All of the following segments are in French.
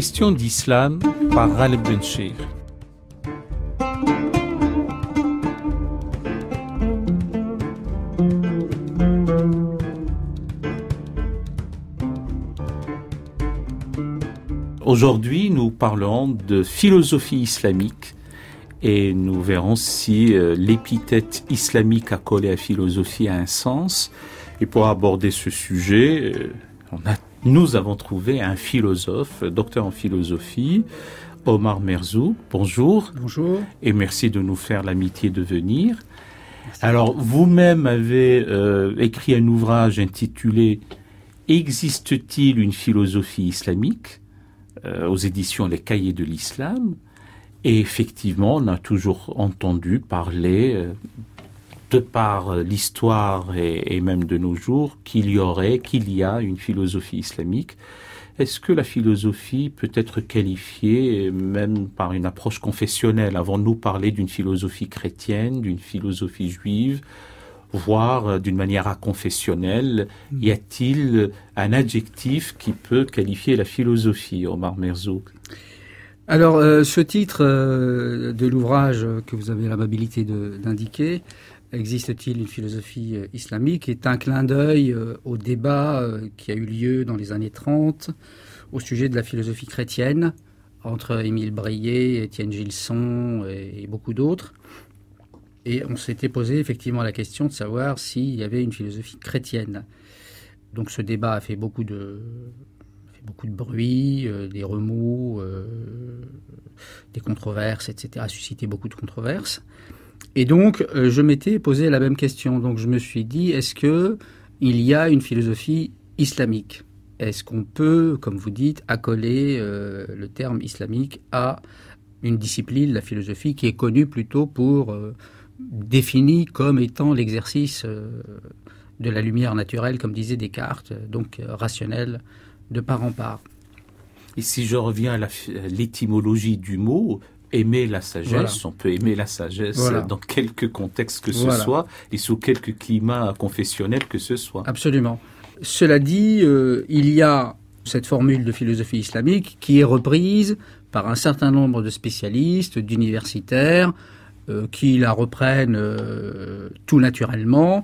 question d'islam par al Ben Aujourd'hui, nous parlons de philosophie islamique et nous verrons si euh, l'épithète islamique collé à philosophie a un sens. Et pour aborder ce sujet, euh, on a nous avons trouvé un philosophe, docteur en philosophie, Omar Merzou. Bonjour. Bonjour. Et merci de nous faire l'amitié de venir. Alors, vous-même avez euh, écrit un ouvrage intitulé Existe-t-il une philosophie islamique euh, aux éditions Les Cahiers de l'Islam. Et effectivement, on a toujours entendu parler euh, de par euh, l'histoire et, même de nos jours, qu'il y aurait, qu'il y a une philosophie islamique. Est-ce que la philosophie peut être qualifiée euh, même par une approche confessionnelle Avons-nous parlé d'une philosophie chrétienne, d'une philosophie juive, voire euh, d'une manière confessionnelle hmm. Y a-t-il un adjectif qui peut qualifier la philosophie, Omar Merzouk alors, ce titre de l'ouvrage que vous avez l'amabilité d'indiquer Existe-t-il une philosophie euh, islamique est un clin d'œil euh, au débat euh, qui a eu lieu dans les années 30 au sujet de la philosophie chrétienne entre Émile Brillet, Étienne Gilson et, beaucoup d'autres. Et on s'était posé effectivement la question de savoir s'il y avait une philosophie chrétienne. Donc ce débat a fait beaucoup de, beaucoup de bruit, des remous, des controverses, etc. a suscité beaucoup de controverses. Et donc, euh, je m'étais posé la même question. Donc, je me suis dit, est-ce qu'il y a une philosophie islamique Est-ce qu'on peut, comme vous dites, accoler euh, le terme islamique à une discipline, la philosophie, qui est connue plutôt pour euh, définie comme étant l'exercice de la lumière naturelle, comme disait Descartes, donc rationnelle de part en part. Et si je reviens à l'étymologie du mot, aimer la sagesse, on peut aimer la sagesse dans quelque contexte que ce soit et sous quelque climat confessionnel que ce soit. Absolument. Cela dit, euh, il y a cette formule de philosophie islamique qui est reprise par un certain nombre de spécialistes, d'universitaires, euh, qui la reprennent euh, tout naturellement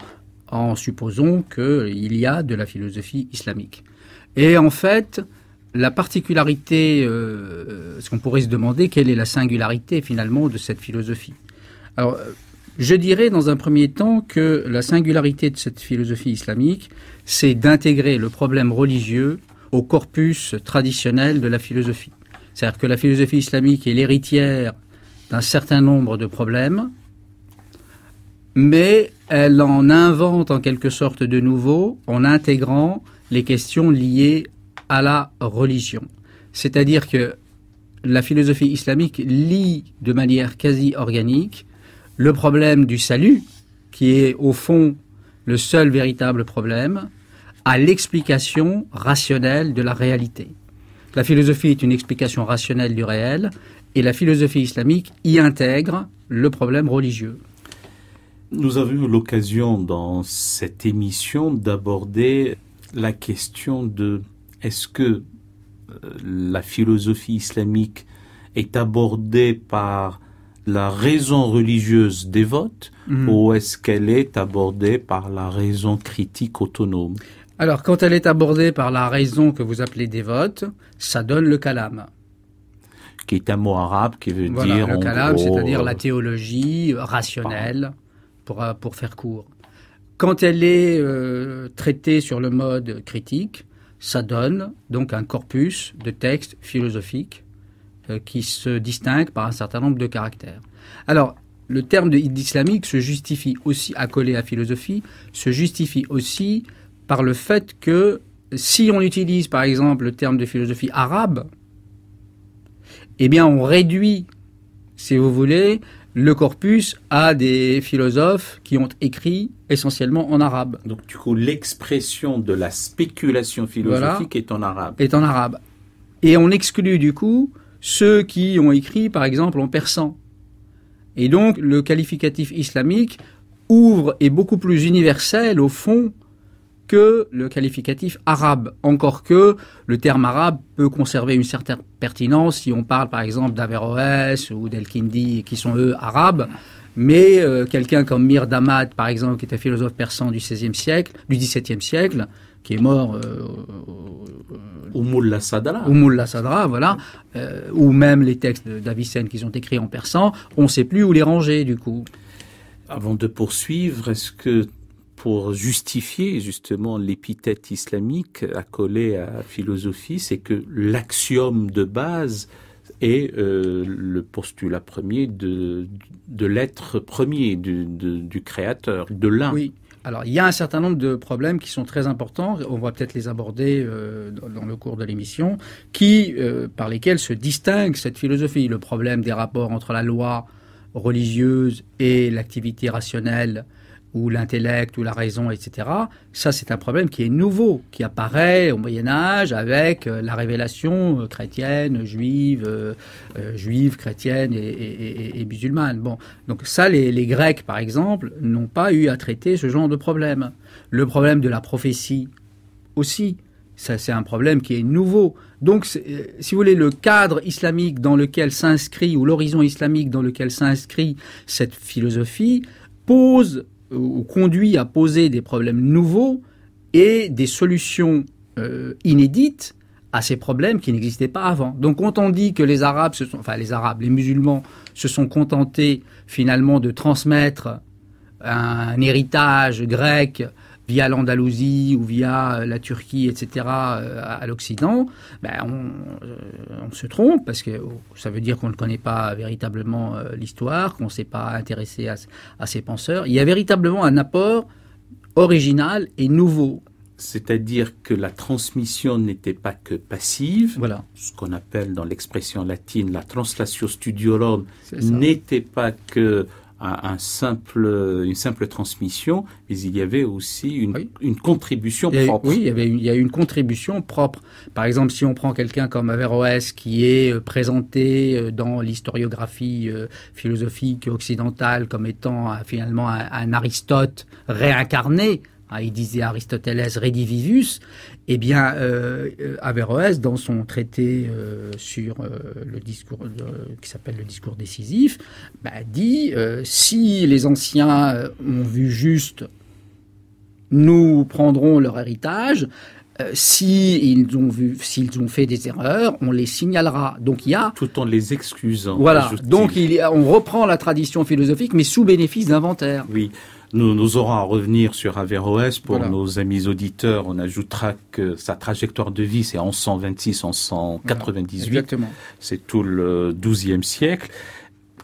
en supposant qu'il y a de la philosophie islamique. Et en fait, la particularité, euh, ce qu'on pourrait se demander, quelle est la singularité finalement de cette philosophie Alors, euh, je dirais dans un premier temps que la singularité de cette philosophie islamique, c'est d'intégrer le problème religieux au corpus traditionnel de la philosophie. C'est-à-dire que la philosophie islamique est l'héritière d'un certain nombre de problèmes, mais elle en invente en quelque sorte de nouveau en intégrant les questions liées à la religion. C'est-à-dire que la philosophie islamique lie de manière quasi organique le problème du salut, qui est au fond le seul véritable problème, à l'explication rationnelle de la réalité. La philosophie est une explication rationnelle du réel et la philosophie islamique y intègre le problème religieux. Nous avons eu l'occasion dans cette émission d'aborder la question de est-ce que euh, la philosophie islamique est abordée par la raison religieuse dévote hmm. ou est-ce qu'elle est abordée par la raison critique autonome Alors, quand elle est abordée par la raison que vous appelez dévote, ça donne le kalam. Qui est un mot arabe qui veut dire. Le kalam, c'est-à-dire euh, la théologie euh, rationnelle, pour, faire court. Quand elle est traitée sur le mode critique, ça donne donc un corpus de textes philosophiques euh, qui se distingue par un certain nombre de caractères. Alors, le terme d'islamique se justifie aussi, accolé à philosophie, se justifie aussi par le fait que si on utilise par exemple le terme de philosophie arabe, eh bien on réduit, si vous voulez, le corpus a des philosophes qui ont écrit essentiellement en arabe. Donc du coup, l'expression de la spéculation philosophique est en arabe. Est en arabe. Et on exclut du coup ceux qui ont écrit, par exemple, en persan. Et donc, le qualificatif islamique ouvre et beaucoup plus universel, au fond, que le qualificatif arabe, encore que le terme arabe peut conserver une certaine pertinence si on parle par exemple d'Averroès ou d'El-Kindi qui sont eux arabes, mais euh, quelqu'un comme Mir Damad par exemple qui était philosophe persan du 16e siècle, du 17 siècle, qui est mort euh, euh, au Sadra. voilà, ou même les textes d'Avicenne qu'ils ont écrits en persan, on ne sait plus où les ranger du coup. Avant de poursuivre, est-ce que pour justifier justement l'épithète islamique accolée à philosophie, c'est que l'axiome de base est euh, le postulat premier de, l'être premier, du, créateur, de l'un. Oui. Alors, il y a un certain nombre de problèmes qui sont très importants. On va peut-être les aborder euh, dans le cours de l'émission, qui, euh, par lesquels se distingue cette philosophie. Le problème des rapports entre la loi religieuse et l'activité rationnelle ou l'intellect ou la raison, etc. Ça, c'est un problème qui est nouveau, qui apparaît au Moyen Âge avec euh, la révélation euh, chrétienne, juive, euh, juive, chrétienne et, musulmane. Bon, donc ça, les, Grecs, par exemple, n'ont pas eu à traiter ce genre de problème. Le problème de la prophétie aussi. Ça, c'est un problème qui est nouveau. Donc, si vous voulez, le cadre islamique dans lequel s'inscrit, ou l'horizon islamique dans lequel s'inscrit cette philosophie, pose ou conduit à poser des problèmes nouveaux et des solutions euh, inédites à ces problèmes qui n'existaient pas avant. Donc quand on dit que les Arabes, se sont, enfin les Arabes, les musulmans se sont contentés finalement de transmettre un héritage grec via l'Andalousie ou via euh, la Turquie, etc., euh, à, l'Occident, ben euh, on, se trompe parce que oh, ça veut dire qu'on ne connaît pas véritablement l'histoire, qu'on ne s'est pas intéressé à, à ces penseurs. Il y a véritablement un apport original et nouveau. C'est-à-dire que la transmission n'était pas que passive, voilà. ce qu'on appelle dans l'expression latine la translation studiorum n'était pas que un simple, une simple transmission, mais il y avait aussi une, contribution propre. Oui, il y, avait il y a une contribution propre. Par exemple, si on prend quelqu'un comme Averroès, qui est euh, présenté euh, dans l'historiographie euh, philosophique occidentale comme étant finalement un Aristote réincarné, ah, il disait Aristoteles redivivus, et eh bien, euh, Averroes, dans son traité euh, sur euh, le discours qui s'appelle le discours décisif, bah, dit si les anciens ont vu juste, nous prendrons leur héritage. S'ils ils ont vu, s'ils ont fait des erreurs, on les signalera. Donc il y a tout en les excusant. Voilà. Donc on reprend la tradition philosophique, mais sous bénéfice d'inventaire. Oui. Nous, nous aurons à revenir sur Averroès. Pour nos amis auditeurs, on ajoutera que sa trajectoire de vie, c'est en 126, en 198. C'est tout le 12e siècle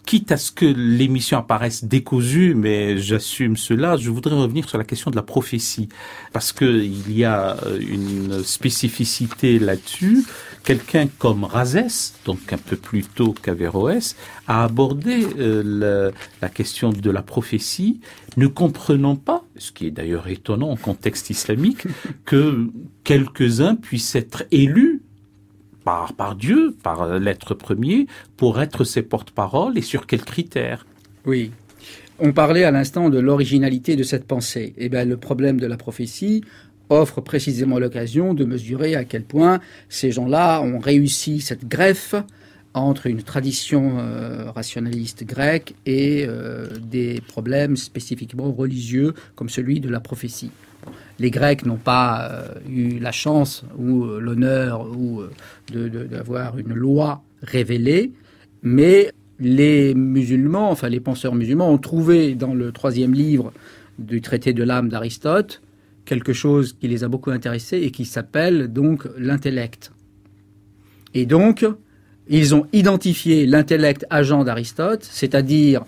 quitte à ce que l'émission apparaisse décousue, mais j'assume cela, je voudrais revenir sur la question de la prophétie, parce qu'il y a euh, une spécificité là-dessus. Quelqu'un comme Razès, donc un peu plus tôt qu'Averroès, a abordé euh, la, question de la prophétie, ne comprenant pas, ce qui est d'ailleurs étonnant en contexte islamique, que quelques-uns puissent être élus par, par Dieu, par l'être premier, pour être ses porte-paroles et sur quels critères. Oui, on parlait à l'instant de l'originalité de cette pensée. Eh bien, le problème de la prophétie, offre précisément l'occasion de mesurer à quel point ces gens-là ont réussi cette greffe entre une tradition euh, rationaliste grecque et euh, des problèmes spécifiquement religieux comme celui de la prophétie. Les Grecs n'ont pas euh, eu la chance ou l'honneur ou d'avoir une loi révélée, mais les musulmans, enfin les penseurs musulmans, ont trouvé dans le troisième livre du traité de l'âme d'Aristote quelque chose qui les a beaucoup intéressés et qui s'appelle donc l'intellect. Et donc, ils ont identifié l'intellect agent d'Aristote, c'est-à-dire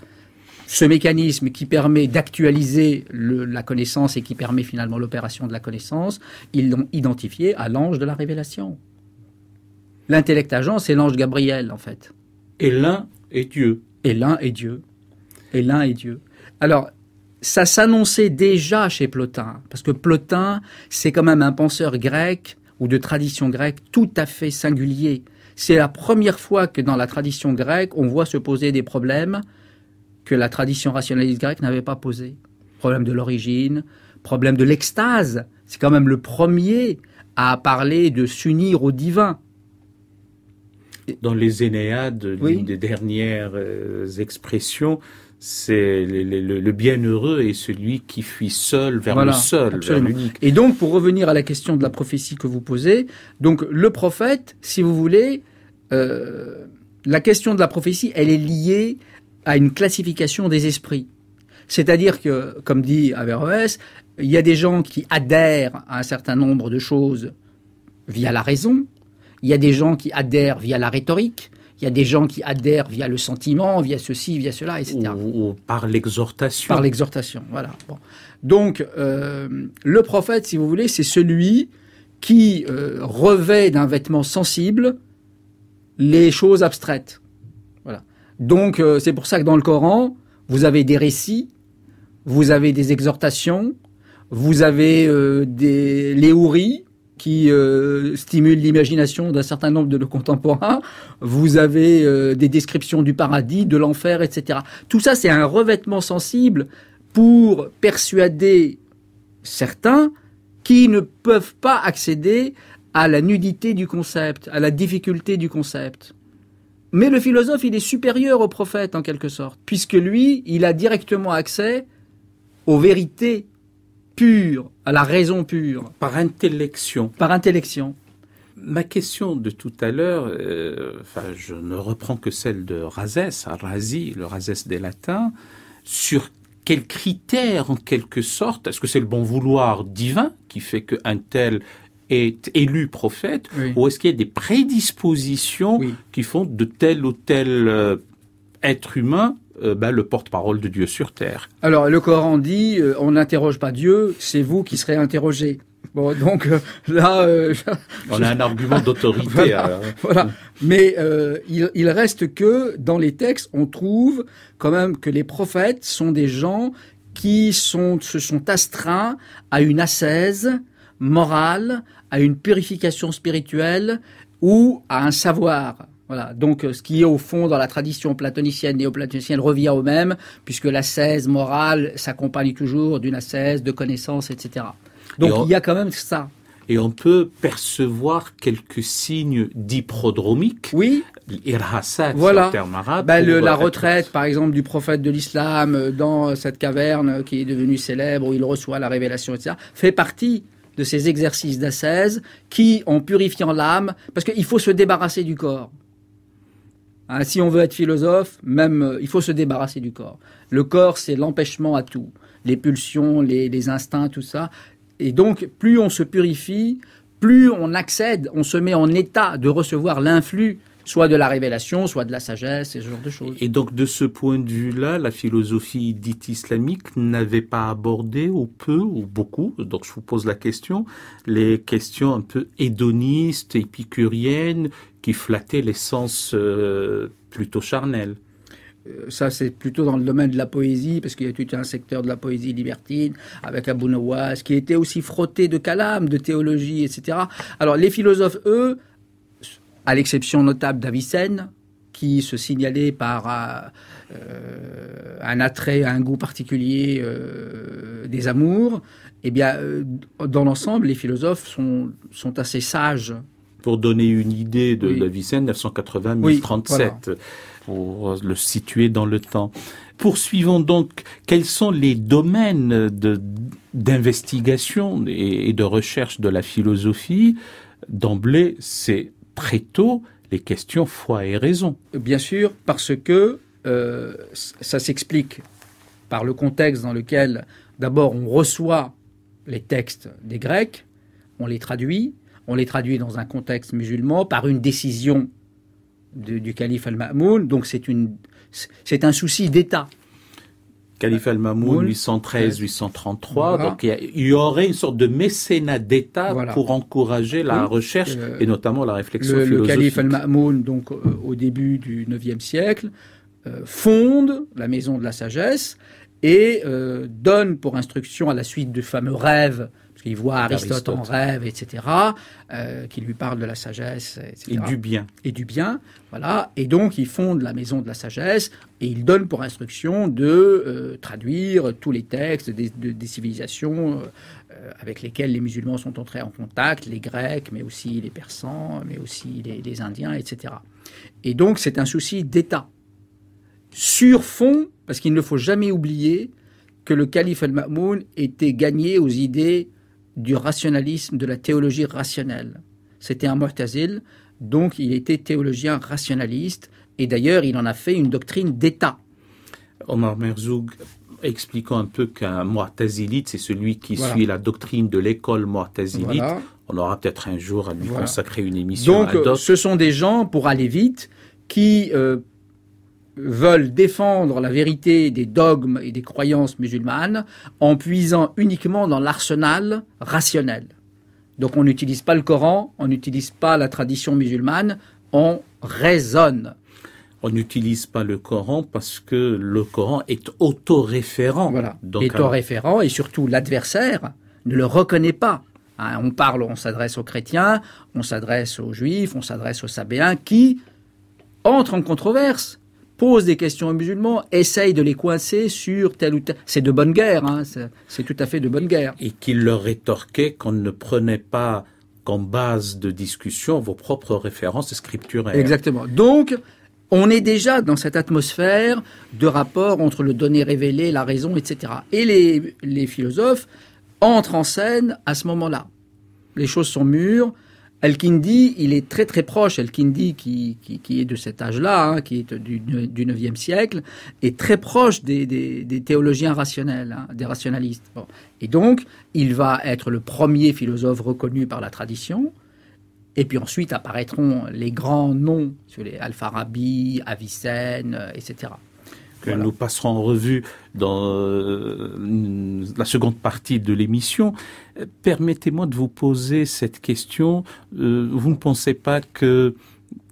ce mécanisme qui permet d'actualiser la connaissance et qui permet finalement l'opération de la connaissance, ils l'ont identifié à l'ange de la révélation. L'intellect agent, c'est l'ange Gabriel, en fait. Et l'un est Dieu. Et l'un est Dieu. Et l'un est Dieu. Alors, ça s'annonçait déjà chez Plotin, parce que Plotin, c'est quand même un penseur grec ou de tradition grecque tout à fait singulier. C'est la première fois que dans la tradition grecque, on voit se poser des problèmes que la tradition rationaliste grecque n'avait pas posés. Problème de l'origine, problème de l'extase. C'est quand même le premier à parler de s'unir au divin. Dans les Énéades, l'une des dernières euh, expressions, c'est le, bienheureux et celui qui fuit seul vers le seul, l'unique. Et donc, pour revenir à la question de la prophétie que vous posez, donc le prophète, si vous voulez, euh, la question de la prophétie, elle est liée à une classification des esprits. C'est-à-dire que, comme dit Averroès, il y a des gens qui adhèrent à un certain nombre de choses via la raison, il y a des gens qui adhèrent via la rhétorique, il y a des gens qui adhèrent via le sentiment, via ceci, via cela, etc. Ou, par l'exhortation. Par l'exhortation, voilà. Donc, euh, le prophète, si vous voulez, c'est celui qui euh, revêt d'un vêtement sensible les choses abstraites. Voilà. Donc, euh, c'est pour ça que dans le Coran, vous avez des récits, vous avez des exhortations, vous avez des, les qui euh, stimule l'imagination d'un certain nombre de nos contemporains. Vous avez euh, des descriptions du paradis, de l'enfer, etc. Tout ça, c'est un revêtement sensible pour persuader certains qui ne peuvent pas accéder à la nudité du concept, à la difficulté du concept. Mais le philosophe, il est supérieur au prophète en quelque sorte, puisque lui, il a directement accès aux vérités pure, à la raison pure. Par intellection. Par intellection. Ma question de tout à l'heure, euh, enfin, je ne reprends que celle de Razès, hein, Razi, le Razès des Latins, sur quel critère en quelque sorte, est-ce que c'est le bon vouloir divin qui fait qu'un tel est élu prophète, ou est-ce qu'il y a des prédispositions qui font de tel ou tel euh, être humain euh, bah, le porte-parole de Dieu sur terre. Alors le Coran dit, euh, on n'interroge pas Dieu, c'est vous qui serez interrogé. Bon, donc euh, là, on a un argument d'autorité. voilà, hein. Mais il, reste que dans les textes, on trouve quand même que les prophètes sont des gens qui se sont astreints à une ascèse morale, à une purification spirituelle ou à un savoir. Donc, euh, ce qui est au fond dans la tradition platonicienne, néoplatonicienne, revient au même, puisque l'ascèse morale s'accompagne toujours d'une ascèse de connaissances, etc. Donc, il y a quand même ça. Et on peut percevoir quelques signes d'hyprodromique. Oui. Irhasat, voilà. terme arabe. Ben, la retraite, par exemple, du prophète de l'islam euh, dans cette caverne qui est devenue célèbre, où il reçoit la révélation, etc., fait partie de ces exercices d'ascèse qui, en purifiant l'âme, parce qu'il faut se débarrasser du corps. Hein, si on veut être philosophe, même, euh, il faut se débarrasser du corps. Le corps, c'est l'empêchement à tout, les pulsions, les, les, instincts, tout ça. Et donc, plus on se purifie, plus on accède, on se met en état de recevoir l'influx, soit de la révélation, soit de la sagesse, et ce genre de choses. Et donc, de ce point de vue-là, la philosophie dite islamique n'avait pas abordé, ou peu, ou beaucoup, donc je vous pose la question, les questions un peu hédonistes, épicuriennes, qui flattait les sens euh, plutôt charnels. Euh, ça, c'est plutôt dans le domaine de la poésie, parce qu'il y a tout un secteur de la poésie libertine, avec Abou Nawas, qui était aussi frotté de calame, de théologie, etc. Alors, les philosophes, eux, à l'exception notable d'Avicenne, qui se signalait par euh, un attrait, un goût particulier des amours, eh bien, dans l'ensemble, les philosophes sont assez sages pour donner une idée de la vie saine 980 1037 pour le situer dans le temps. Poursuivons donc. Quels sont les domaines d'investigation et, de recherche de la philosophie D'emblée, c'est très tôt les questions foi et raison. Bien sûr, parce que euh, ça s'explique par le contexte dans lequel d'abord on reçoit les textes des Grecs, on les traduit, on les traduit dans un contexte musulman par une décision du calife al-Ma'moun. Donc c'est un souci d'État. Calife al-Mamoun, 813-833. Donc, il y, aurait une sorte de mécénat d'État pour encourager la recherche euh, et notamment la réflexion le, philosophique. Le calife al-Mamoun, donc, euh, au début du 9e siècle, euh, fonde la maison de la sagesse et donne pour instruction, à la suite du fameux rêve il voit Aristote, en rêve, etc., euh, qui lui parle de la sagesse, etc. Et du bien. Et du bien, voilà. Et donc, il fonde la maison de la sagesse et il donne pour instruction de euh, traduire tous les textes des, civilisations euh, avec lesquelles les musulmans sont entrés en contact, les Grecs, mais aussi les Persans, mais aussi les, les Indiens, etc. Et donc, c'est un souci d'État. Sur fond, parce qu'il ne faut jamais oublier que le calife al-Ma'moun était gagné aux idées du rationalisme, de la théologie rationnelle. C'était un Mu'tazil, donc il était théologien rationaliste, et d'ailleurs il en a fait une doctrine d'État. Omar Merzoug, expliquant un peu qu'un Mu'tazilite, c'est celui qui suit la doctrine de l'école Mu'tazilite. On aura peut-être un jour à lui consacrer une émission. Donc, euh, ce sont des gens, pour aller vite, qui euh, veulent défendre la vérité des dogmes et des croyances musulmanes en puisant uniquement dans l'arsenal rationnel. Donc on n'utilise pas le Coran, on n'utilise pas la tradition musulmane, on raisonne. On n'utilise pas le Coran parce que le Coran est autoréférent. Voilà, autoréférent et surtout l'adversaire ne le reconnaît pas. Hein, on parle, on s'adresse aux chrétiens, on s'adresse aux juifs, on s'adresse aux sabéens qui entrent en controverse pose des questions aux musulmans, essaye de les coincer sur tel ou tel... C'est de bonne guerre, hein, c'est tout à fait de bonne guerre. Et qu'il leur rétorquait qu'on ne prenait pas comme base de discussion vos propres références scripturaires. Exactement. Donc, on est déjà dans cette atmosphère de rapport entre le donné révélé, la raison, etc. Et les philosophes entrent en scène à ce moment-là. Les choses sont mûres, El-Kindi, il est très très proche, El-Kindi qui, qui, est de cet âge-là, hein, qui est du, du 9e siècle, est très proche des, théologiens rationnels, hein, des rationalistes. Et donc, il va être le premier philosophe reconnu par la tradition, et puis ensuite apparaîtront les grands noms, sur les Al-Farabi, Avicenne, etc. Que nous passerons en revue dans euh, la seconde partie de l'émission. Permettez-moi de vous poser cette question. Euh, vous ne pensez pas que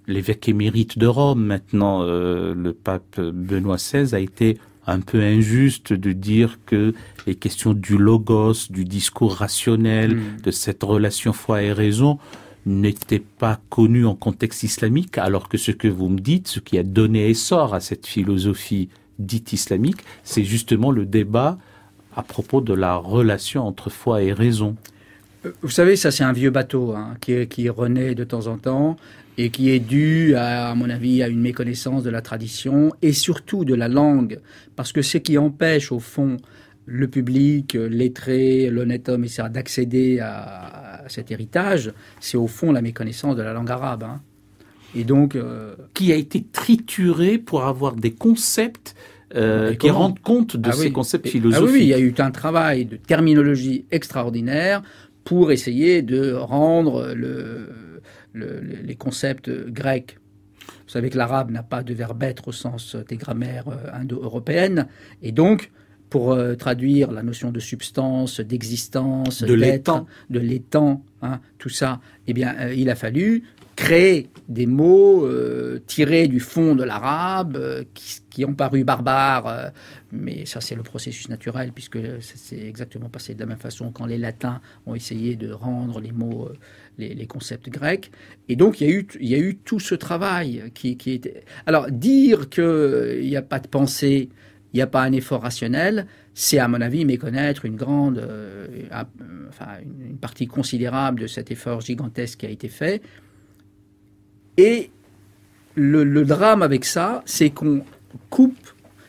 l'évêque émérite de Rome, maintenant euh, le pape Benoît XVI, a été un peu injuste de dire que les questions du logos, du discours rationnel, hmm. de cette relation foi et raison, n'étaient pas connues en contexte islamique, alors que ce que vous me dites, ce qui a donné essor à cette philosophie dite islamique, c'est justement le débat à propos de la relation entre foi et raison. Vous savez, ça c'est un vieux bateau hein, qui, renaît de temps en temps et qui est dû, à, mon avis, à une méconnaissance de la tradition et surtout de la langue, parce que ce qui empêche au fond le public, lettré, l'honnête homme, etc., d'accéder à, cet héritage, c'est au fond la méconnaissance de la langue arabe. Hein. Et donc... Euh, qui a été trituré pour avoir des concepts euh, qui rendent compte de ah ces concepts philosophiques. Ah oui, il y a eu un travail de terminologie extraordinaire pour essayer de rendre le, les concepts grecs. Vous savez que l'arabe n'a pas de verbe être au sens des grammaires euh, indo-européennes, et donc pour euh, traduire la notion de substance, d'existence, de l'étang, de l'étang, hein, tout ça, eh bien, il a fallu créer des mots euh, tirés du fond de l'arabe, euh, qui, ont paru barbares, euh, mais ça c'est le processus naturel, puisque c'est exactement passé de la même façon quand les latins ont essayé de rendre les mots, les, concepts grecs. Et donc il y a eu, il y a eu tout ce travail qui, était... Alors dire qu'il n'y a pas de pensée, il n'y a pas un effort rationnel, c'est à mon avis méconnaître une grande, enfin, une partie considérable de cet effort gigantesque qui a été fait. Et le, drame avec ça, c'est qu'on coupe,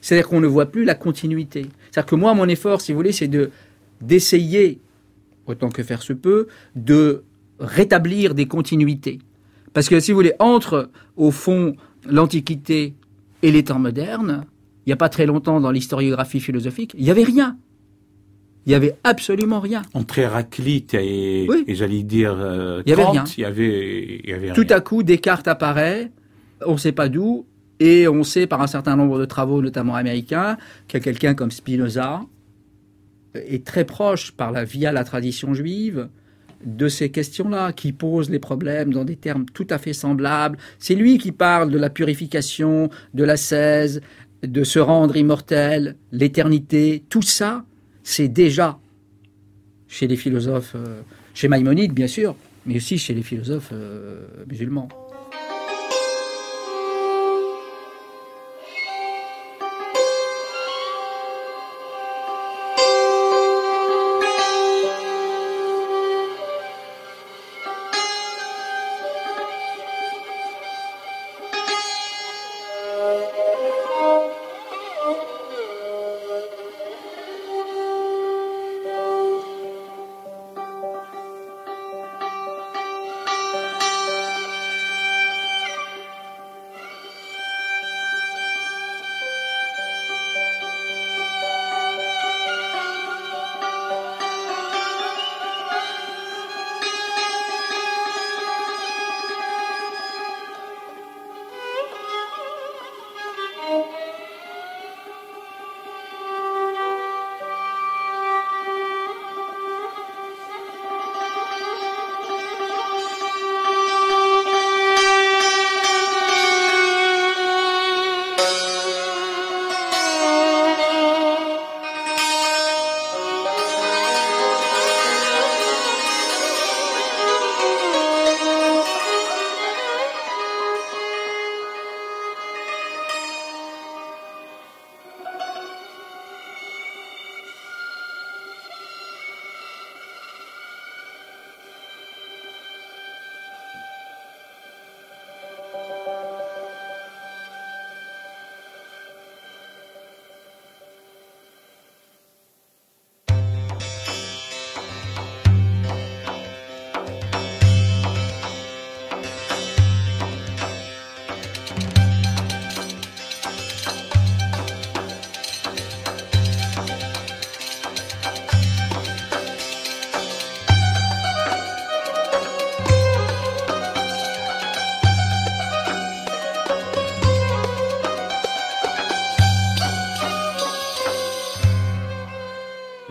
c'est-à-dire qu'on ne voit plus la continuité. C'est-à-dire que moi, mon effort, si vous voulez, c'est d'essayer, autant que faire se peut, de rétablir des continuités. Parce que si vous voulez, entre au fond l'Antiquité et les temps modernes, il n'y a pas très longtemps dans l'historiographie philosophique, il n'y avait rien. Il n'y avait absolument rien. Entre Héraclite et, j'allais dire euh, il y avait rien. y avait, Tout à coup, Descartes apparaît, on ne sait pas d'où, et on sait par un certain nombre de travaux, notamment américains, qu'il y a quelqu'un comme Spinoza est très proche par la via la tradition juive de ces questions-là, qui posent les problèmes dans des termes tout à fait semblables. C'est lui qui parle de la purification, de la cèse, de se rendre immortel, l'éternité, tout ça c'est déjà chez les philosophes, euh, chez Maïmonide bien sûr, mais aussi chez les philosophes euh, musulmans.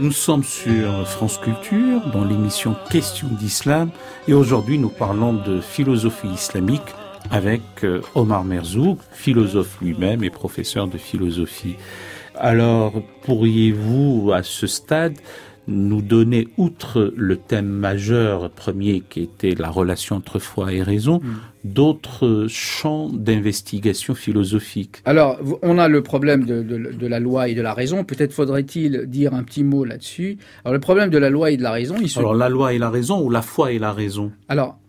Nous sommes sur France Culture dans l'émission Question d'Islam et aujourd'hui nous parlons de philosophie islamique avec euh, Omar Merzouk, philosophe lui-même et professeur de philosophie. Alors pourriez-vous à ce stade nous donner, outre le thème majeur premier qui était la relation entre foi et raison, hmm. d'autres champs d'investigation philosophique. Alors, on a le problème de, la loi et de la raison. Peut-être faudrait-il dire un petit mot là-dessus. Alors, le problème de la loi et de la raison, il se... Alors, la loi et la raison ou la foi et la raison Alors,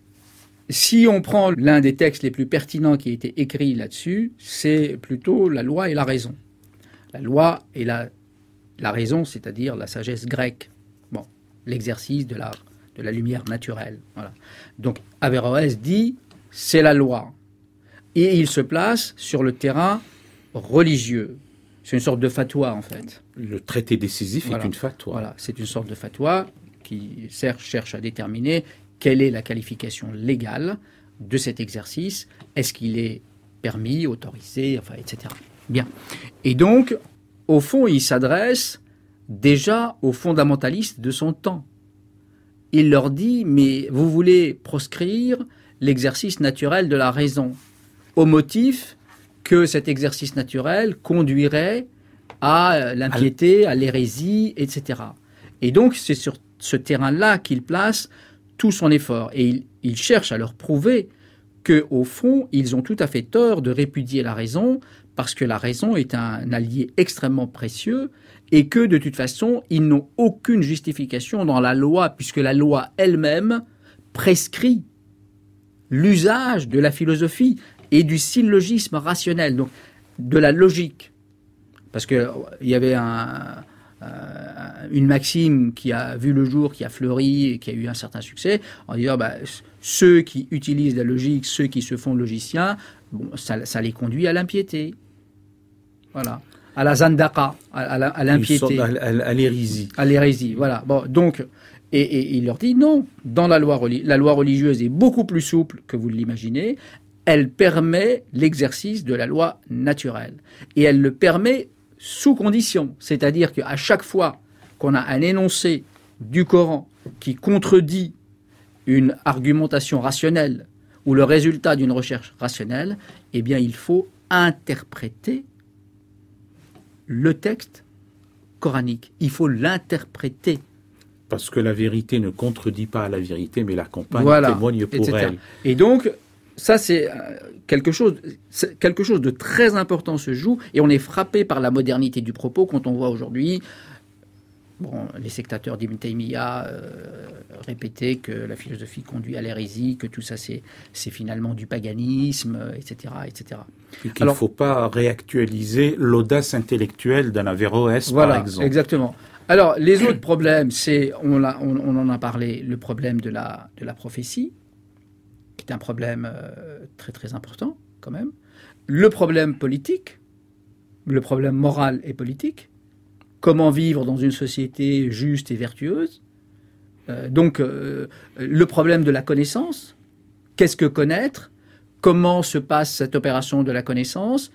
si on prend l'un des textes les plus pertinents qui a été écrit là-dessus, c'est plutôt la loi et la raison. La loi et la la raison, c'est-à-dire la sagesse grecque, bon, l'exercice de la, de la lumière naturelle. Voilà. Donc Averroès dit, c'est la loi. Et il se place sur le terrain religieux. C'est une sorte de fatwa, en fait. Le traité décisif est une fatwa. Voilà, c'est une sorte de fatwa qui cherche à déterminer quelle est la qualification légale de cet exercice. Est-ce qu'il est permis, autorisé, enfin, etc. Bien. Et donc, au fond, il s'adresse déjà aux fondamentalistes de son temps. Il leur dit, mais vous voulez proscrire l'exercice naturel de la raison, au motif que cet exercice naturel conduirait à l'impiété, à l'hérésie, etc. Et donc, c'est sur ce terrain-là qu'il place tout son effort. Et il, il, cherche à leur prouver que, au fond, ils ont tout à fait tort de répudier la raison parce que la raison est un allié extrêmement précieux et que de toute façon, ils n'ont aucune justification dans la loi, puisque la loi elle-même prescrit l'usage de la philosophie et du syllogisme rationnel, donc de la logique. Parce qu'il y avait euh, une maxime qui a vu le jour, qui a fleuri et qui a eu un certain succès, en disant ah, bah, ceux qui utilisent la logique, ceux qui se font logiciens, ça les conduit à l'impiété. Voilà. À la Zandaka, à, l'impiété. À, l'hérésie. À l'hérésie, voilà. Bon, donc, et, il leur dit non, dans la loi, la loi religieuse est beaucoup plus souple que vous l'imaginez. Elle permet l'exercice de la loi naturelle. Et elle le permet sous condition. C'est-à-dire qu'à chaque fois qu'on a un énoncé du Coran qui contredit une argumentation rationnelle ou le résultat d'une recherche rationnelle, eh bien, il faut interpréter le texte coranique, il faut l'interpréter. Parce que la vérité ne contredit pas la vérité, mais l'accompagne, voilà, témoigne pour elle. Et donc, ça, c'est euh, quelque chose, quelque chose de très important se joue, et on est frappé par la modernité du propos quand on voit aujourd'hui bon, les sectateurs d'Ibn Taymiyyah euh, répéter que la philosophie conduit à l'hérésie, que tout ça, c'est finalement du paganisme, etc., etc. Il qu'il ne faut pas réactualiser l'audace intellectuelle d'un Averroès, voilà, par exemple. Exactement. Alors, les autres problèmes, c'est, on, en a parlé, le problème de la, prophétie, qui est un problème euh, très très important, quand même. Le problème politique, le problème moral et politique. Comment vivre dans une société juste et vertueuse. Euh, donc, euh, le problème de la connaissance. Qu'est-ce que connaître comment se passe cette opération de la connaissance,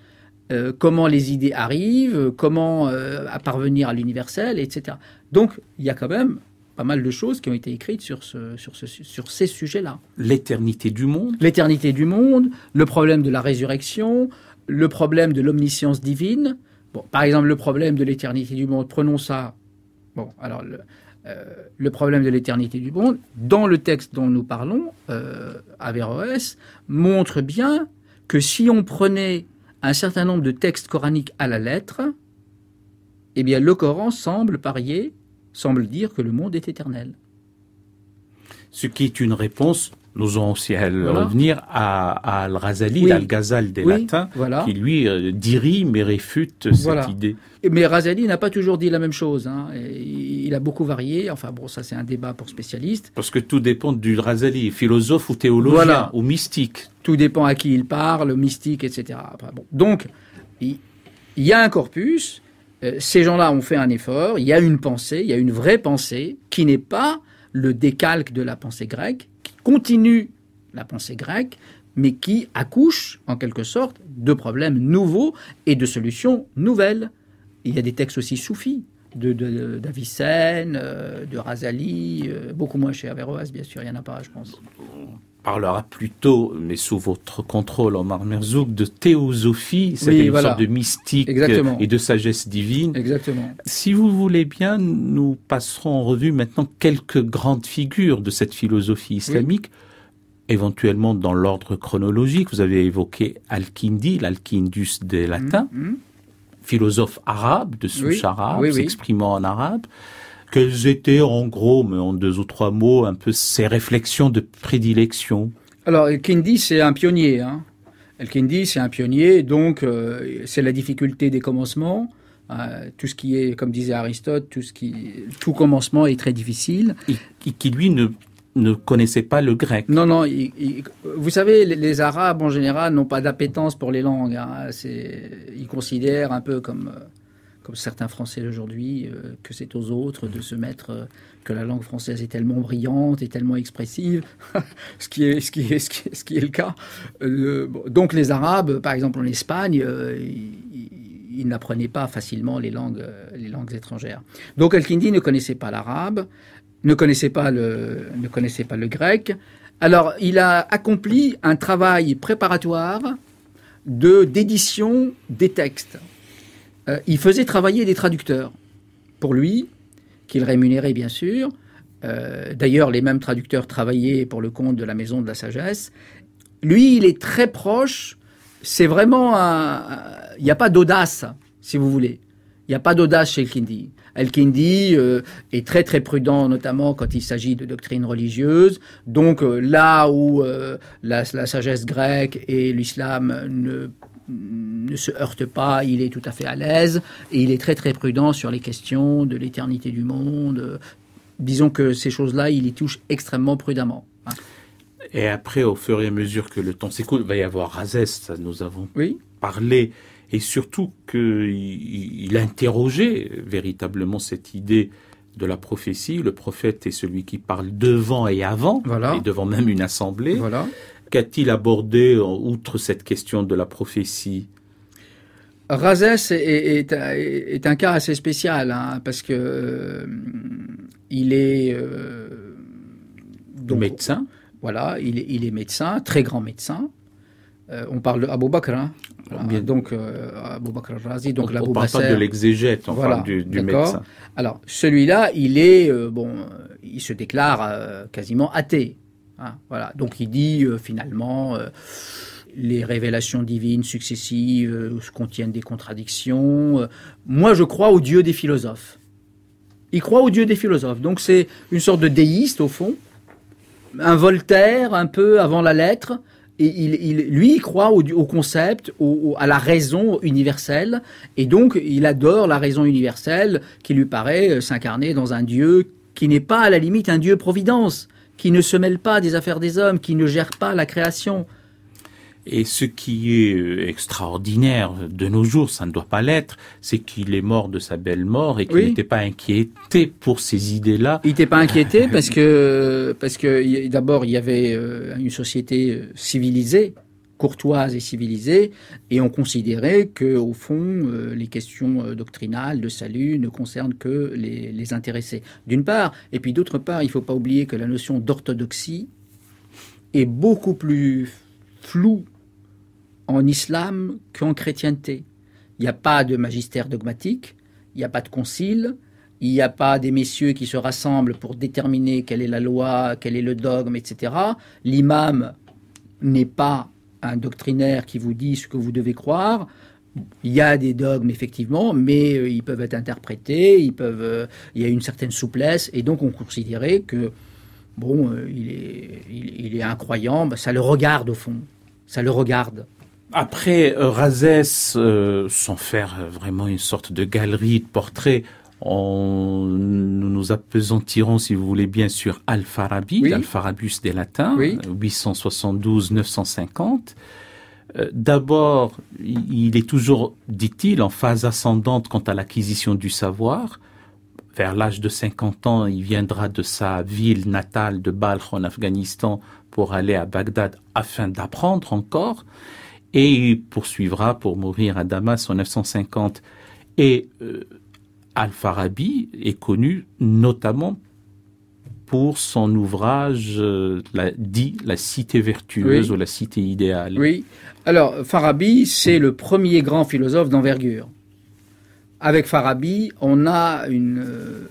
euh, comment les idées arrivent, comment euh, parvenir à l'universel, etc. Donc il y a quand même pas mal de choses qui ont été écrites sur, ces sujets-là. L'éternité du monde. L'éternité du monde, le problème de la résurrection, le problème de l'omniscience divine. Bon, par exemple, le problème de l'éternité du monde, prenons ça. Bon, alors euh, le problème de l'éternité du monde, dans le texte dont nous parlons, Averroès, euh, montre bien que si on prenait un certain nombre de textes coraniques à la lettre, eh bien le Coran semble parier, semble dire que le monde est éternel. Ce qui est une réponse nous allons aussi à revenir à, Al-Razali, oui. Al-Ghazal des Latins, qui lui euh, dirige mais réfute cette idée. Mais Razali n'a pas toujours dit la même chose. Hein. Il a beaucoup varié. Enfin bon, ça c'est un débat pour spécialistes. Parce que tout dépend du Razali, philosophe ou théologien ou mystique. Tout dépend à qui il parle, mystique, etc. bon. Donc, il y a un corpus. Euh, ces gens-là ont fait un effort. Il y a une pensée, il y a une vraie pensée qui n'est pas le décalque de la pensée grecque, continue la pensée grecque, mais qui accouche, en quelque sorte, de problèmes nouveaux et de solutions nouvelles. Il y a des textes aussi soufis, de, d'Avicenne, euh, de Razali, euh, beaucoup moins chez Averroès, bien sûr, il n'y en a pas, je pense parlera plutôt, mais sous votre contrôle, Omar Merzouk, de théosophie, c'est-à-dire sorte de mystique et de sagesse divine. Exactement. Si vous voulez bien, nous passerons en revue maintenant quelques grandes figures de cette philosophie islamique. éventuellement dans l'ordre chronologique. Vous avez évoqué Al-Kindi, l'Alkindus des hum, Latins, hum. philosophe arabe, de souche arabe, s'exprimant en arabe. Quelles étaient en gros, mais en deux ou trois mots, un peu ces réflexions de prédilection Alors, Kindi, c'est un pionnier. Hein. kindi c'est un pionnier, donc euh, c'est la difficulté des commencements. Euh, tout ce qui est, comme disait Aristote, tout, ce qui, tout commencement est très difficile. Et, qui, lui, ne, ne connaissait pas le grec. Non, non. vous savez, les, Arabes, en général, n'ont pas d'appétence pour les langues. Hein. ils considèrent un peu comme... Euh, comme certains Français aujourd'hui, euh, que c'est aux autres de se mettre, euh, que la langue française est tellement brillante et tellement expressive, ce, qui est, ce, qui est, ce, qui est, le cas. Euh, donc les Arabes, par exemple en Espagne, ils, n'apprenaient pas facilement les langues, étrangères. Donc Al-Kindi ne connaissait pas l'arabe, ne, connaissait pas le, ne connaissait pas le grec. Alors il a accompli un travail préparatoire de d'édition des textes. Euh, il faisait travailler des traducteurs pour lui, qu'il rémunérait bien sûr. Euh, d'ailleurs, les mêmes traducteurs travaillaient pour le compte de la Maison de la Sagesse. Lui, il est très proche. C'est vraiment un. Il n'y a pas d'audace, si vous voulez. Il n'y a pas d'audace chez Kindi. El kindi euh, est très très prudent, notamment quand il s'agit de doctrines religieuses. Donc là où la, sagesse grecque et l'islam ne ne se heurte pas, il est tout à fait à l'aise et il est très très prudent sur les questions de l'éternité du monde. Disons que ces choses-là, il y touche extrêmement prudemment. Et après, au fur et à mesure que le temps s'écoule, va y avoir Razès, ça nous avons parlé, et surtout qu'il interrogeait véritablement cette idée de la prophétie. Le prophète est celui qui parle devant et avant, et devant même une assemblée. Qu'a-t-il abordé euh, outre cette question de la prophétie Razès est, un cas assez spécial hein, parce que euh, il est euh, médecin. Voilà, il est, médecin, très grand médecin. on parle à Bakr, donc Abou Bakr hein. Razi, donc On parle pas de l'exégète, on voilà, du, du médecin. Alors celui-là, il est bon, il se déclare quasiment athée. Hein, voilà. Donc il dit euh, finalement, euh, les révélations divines successives euh, contiennent des contradictions. moi, je crois au Dieu des philosophes. Il croit au Dieu des philosophes. Donc c'est une sorte de déiste au fond, un Voltaire un peu avant la lettre. Et il, lui, il croit au, concept, à la raison universelle, et donc il adore la raison universelle qui lui paraît s'incarner dans un Dieu qui n'est pas à la limite un Dieu providence, qui ne se mêle pas des affaires des hommes, qui ne gère pas la création. Et ce qui est euh, extraordinaire de nos jours, ça ne doit pas l'être, c'est qu'il est mort de sa belle mort et qu'il n'était pas inquiété pour ces idées-là. Il n'était pas inquiété parce que, parce que d'abord, il y avait euh, une société euh, civilisée courtoise et civilisée, et ont considéré que, au fond, euh, les questions euh, doctrinales de salut ne concernent que les, les intéressés, d'une part, et puis d'autre part, il ne faut pas oublier que la notion d'orthodoxie est beaucoup plus floue en islam qu'en chrétienté. Il n'y a pas de magistère dogmatique, il n'y a pas de concile, il n'y a pas des messieurs qui se rassemblent pour déterminer quelle est la loi, quel est le dogme, etc. L'imam n'est pas un doctrinaire qui vous dit ce que vous devez croire. Il y a des dogmes, effectivement, mais euh, ils peuvent être interprétés, ils peuvent, euh, il y a une certaine souplesse, et donc on considérait que, bon, euh, il, est, il, est incroyant, bah, ça le regarde au fond, ça le regarde. Après Razès, sans faire vraiment une sorte de galerie de portraits, on, nous nous appesantirons, si vous voulez bien, sur Al-Farabi, al farabius des Latins, 872-950. Euh, euh, d'abord, il est toujours, dit-il, en phase ascendante quant à l'acquisition du savoir. Vers l'âge de 50 ans, il viendra de sa ville natale de Balkh en Afghanistan pour aller à Bagdad afin d'apprendre encore. Et il poursuivra pour mourir à Damas en 950. Et euh, Al-Farabi est connu notamment pour son ouvrage euh, dit La cité vertueuse ou la cité idéale. Oui. Alors, Farabi, c'est le premier grand philosophe d'envergure. Avec Farabi, on a une. Euh,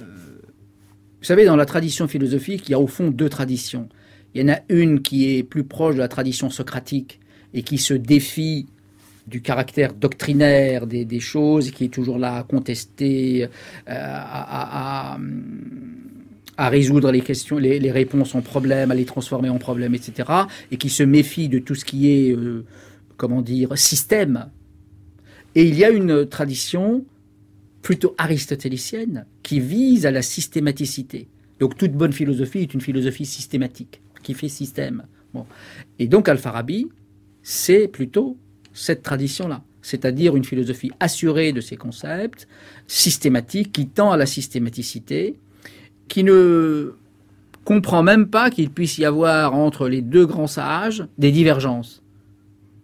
vous savez, dans la tradition philosophique, il y a au fond deux traditions. Il y en a une qui est plus proche de la tradition socratique et qui se défie du caractère doctrinaire des, choses, qui est toujours là à contester, euh, à, résoudre les questions, les, réponses en problèmes, à les transformer en problèmes, etc., et qui se méfie de tout ce qui est, euh, comment dire, système. Et il y a une tradition plutôt aristotélicienne qui vise à la systématicité. Donc toute bonne philosophie est une philosophie systématique, qui fait système. Et donc Al-Farabi, c'est plutôt cette tradition-là, c'est-à-dire une philosophie assurée de ces concepts, systématique, qui tend à la systématicité, qui ne comprend même pas qu'il puisse y avoir entre les deux grands sages des divergences.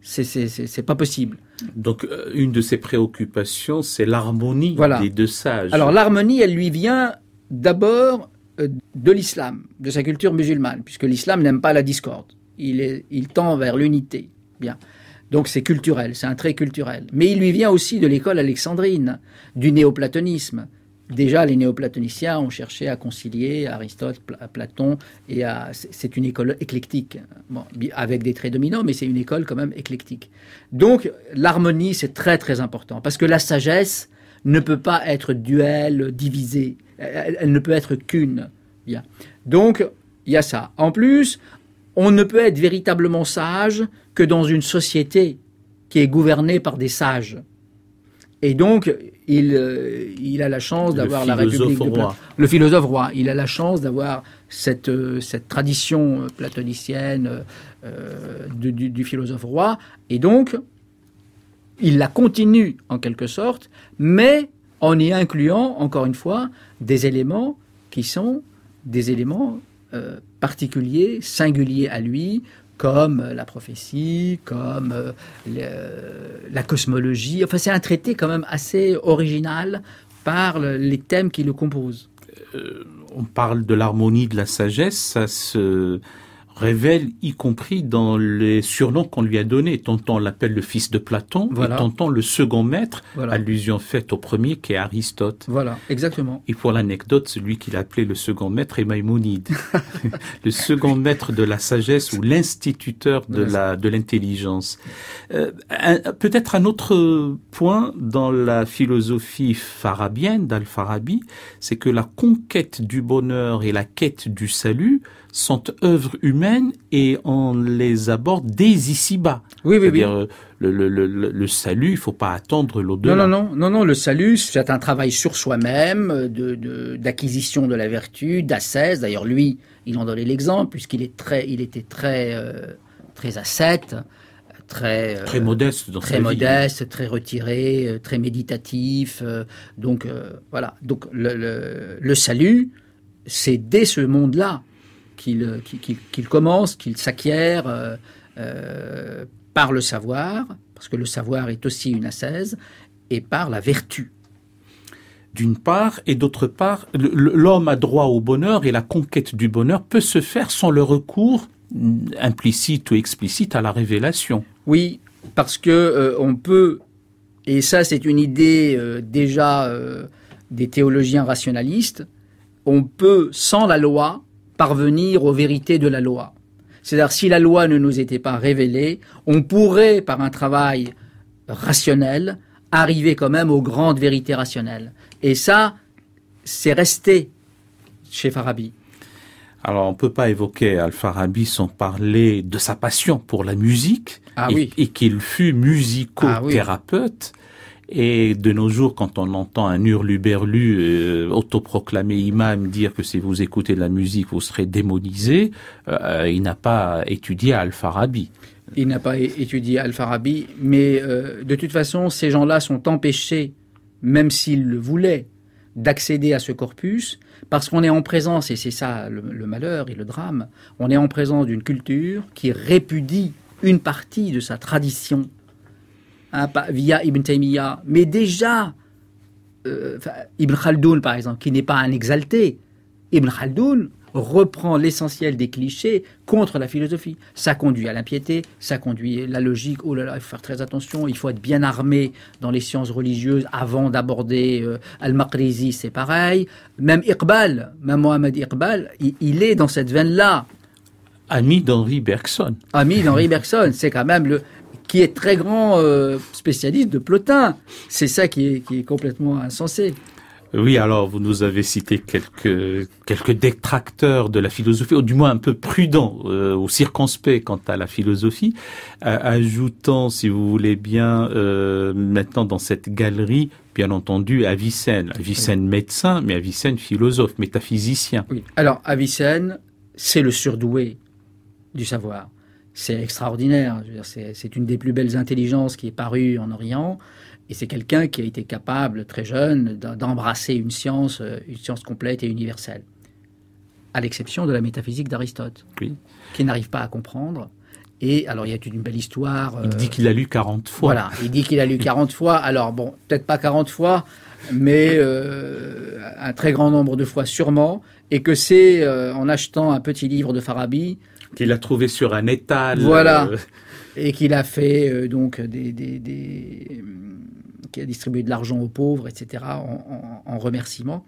C'est pas possible. Donc, euh, une de ses préoccupations, c'est l'harmonie des deux sages. Alors, l'harmonie, elle lui vient d'abord euh, de l'islam, de sa culture musulmane, puisque l'islam n'aime pas la discorde. Il, il tend vers l'unité. Bien. Donc c'est culturel, c'est un trait culturel. Mais il lui vient aussi de l'école alexandrine, du néoplatonisme. Déjà, les néoplatoniciens ont cherché à concilier Aristote, Platon, et à... c'est une école éclectique, avec des traits dominants, mais c'est une école quand même éclectique. Donc, l'harmonie, c'est très très important, parce que la sagesse ne peut pas être duel, divisée, elle, ne peut être qu'une. Bien. Donc, il y a ça. En plus, on ne peut être véritablement sage que dans une société qui est gouvernée par des sages. Et donc, il, euh, a la chance d'avoir la République de Platon. Le philosophe roi. Il a la chance d'avoir cette, euh, cette tradition euh, platonicienne du, philosophe roi. Et donc, il la continue en quelque sorte, mais en y incluant, encore une fois, des éléments qui sont des éléments Particulier, singulier à lui, comme euh, la prophétie, comme euh, la cosmologie. Enfin, c'est un traité quand même assez original par les thèmes qui le composent. Euh, on parle de l'harmonie de la sagesse, ça se révèle, y compris dans les surnoms qu'on lui a donnés. on l'appelle le fils de Platon, et le second maître, allusion faite au premier qui est Aristote. Voilà, exactement. Et pour l'anecdote, celui qu'il appelait le second maître est Maïmonide, le second maître de la sagesse ou l'instituteur de, l'intelligence. Euh, peut-être un autre point dans la philosophie farabienne d'Al-Farabi, c'est que la conquête du bonheur et la quête du salut sont œuvres humaines et on les aborde dès ici-bas. Oui, oui, oui. Euh, le, le, le, salut, il faut pas attendre l'au-delà. Non, non, non, non, non, le salut, c'est un travail sur soi-même, euh, d'acquisition de, de, la vertu, d'ascèse. D'ailleurs, lui, il en donnait l'exemple, puisqu'il est très, il était très, euh, très ascète, très très modeste, dans très modeste, très retiré, très méditatif. donc voilà. Donc le, le salut, c'est dès ce monde-là euh, qu'il commence, qu'il s'acquiert euh, euh, par le savoir, parce que le savoir est aussi une ascèse, et par la vertu. D'une part, et d'autre part, l'homme a droit au bonheur et la conquête du bonheur peut se faire sans le recours implicite ou explicite à la révélation. Oui, parce que on peut, et ça c'est une idée déjà des théologiens rationalistes, on peut, sans la loi, parvenir aux vérités de la loi. C'est-à-dire, si la loi ne nous était pas révélée, on pourrait, par un travail rationnel, arriver quand même aux grandes vérités rationnelles. Et ça, c'est resté chez Farabi. Alors, on ne peut pas évoquer Al-Farabi sans parler de sa passion pour la musique ah et, qu'il fut ah musicothérapeute. Et de nos jours, quand on entend un hurluberlu euh, autoproclamé imam dire que si vous écoutez de la musique, vous serez démonisé, euh, il n'a pas étudié Al-Farabi. Il n'a pas étudié Al-Farabi, mais euh, de toute façon, ces gens-là sont empêchés, même s'ils le voulaient, d'accéder à ce corpus, parce qu'on est en présence, et c'est ça le, malheur et le drame, on est en présence d'une culture qui répudie une partie de sa tradition Hein, via Ibn Taymiyyah, mais déjà euh, Ibn Khaldoun, par exemple, qui n'est pas un exalté, Ibn Khaldoun reprend l'essentiel des clichés contre la philosophie. Ça conduit à l'impiété, ça conduit à la logique, oh là là, il faut faire très attention, il faut être bien armé dans les sciences religieuses avant d'aborder euh, Al-Maqrizi, c'est pareil. Même Iqbal, même Mohamed Iqbal, il, il est dans cette veine-là ami d'Henri Bergson. Ami d'Henri Bergson, c'est quand même le, qui est très grand euh, spécialiste de Plotin. C'est ça qui est, complètement insensé. Oui, alors vous nous avez cité quelques détracteurs de la philosophie, ou du moins un peu prudents euh, ou circonspects quant à la philosophie, ajoutant, si vous voulez bien, euh, maintenant dans cette galerie, bien entendu, Avicenne, Avicenne médecin, mais Avicenne philosophe, métaphysicien. Oui. Alors Avicenne, c'est le surdoué du savoir c'est extraordinaire. C'est une des plus belles intelligences qui est parue en Orient. Et c'est quelqu'un qui a été capable, très jeune, d'embrasser une science, euh, une science complète et universelle. À l'exception de la métaphysique d'Aristote, qui n'arrive pas à comprendre. Et alors, il y a une belle histoire. Il dit euh, qu'il a lu 40 fois. Voilà, il dit qu'il a lu 40 fois. Alors, bon, peut-être pas 40 fois, mais euh, un très grand nombre de fois sûrement. Et que c'est en achetant un petit livre de Farabi qu'il a trouvé sur un étal. Voilà. Euh. Et qu'il a fait euh, donc des, euh, qui a distribué de l'argent aux pauvres, etc. En, remerciement.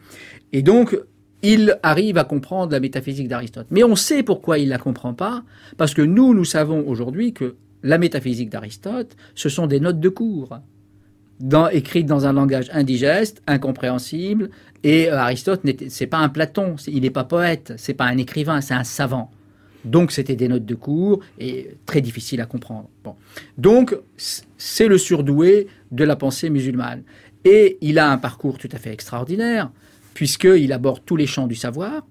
Et donc il arrive à comprendre la métaphysique d'Aristote. Mais on sait pourquoi il ne la comprend pas, parce que nous, nous savons aujourd'hui que la métaphysique d'Aristote, ce sont des notes de cours. Dans, dans un langage indigeste, incompréhensible. Et Aristote, ce c'est pas un Platon, il n'est pas poète, c'est pas un écrivain, c'est un savant. Donc c'était des notes de cours et très difficile à comprendre. Donc c'est le surdoué de la pensée musulmane. Et il a un parcours tout à fait extraordinaire, puisqu'il aborde tous les champs du savoir.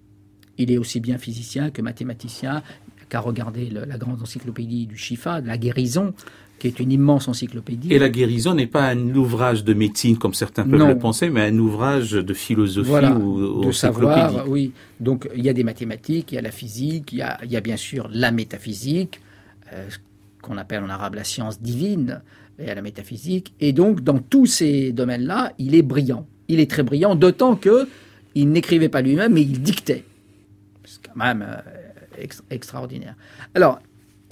Il est aussi bien physicien que mathématicien, qu'à regarder la grande encyclopédie du Shifa, la guérison, qui est une immense encyclopédie. Et la guérison n'est pas un ouvrage de médecine comme certains peuvent le penser, mais un ouvrage de philosophie ou ou, ou de savoir. Oui, donc il y a des mathématiques, il y a la physique, il y a, bien sûr la métaphysique, euh, qu'on appelle en arabe la science divine, et à la métaphysique. Et donc dans tous ces domaines-là, il est brillant. Il est très brillant, d'autant que il n'écrivait pas lui-même, mais il dictait. C'est quand même euh, extraordinaire. Alors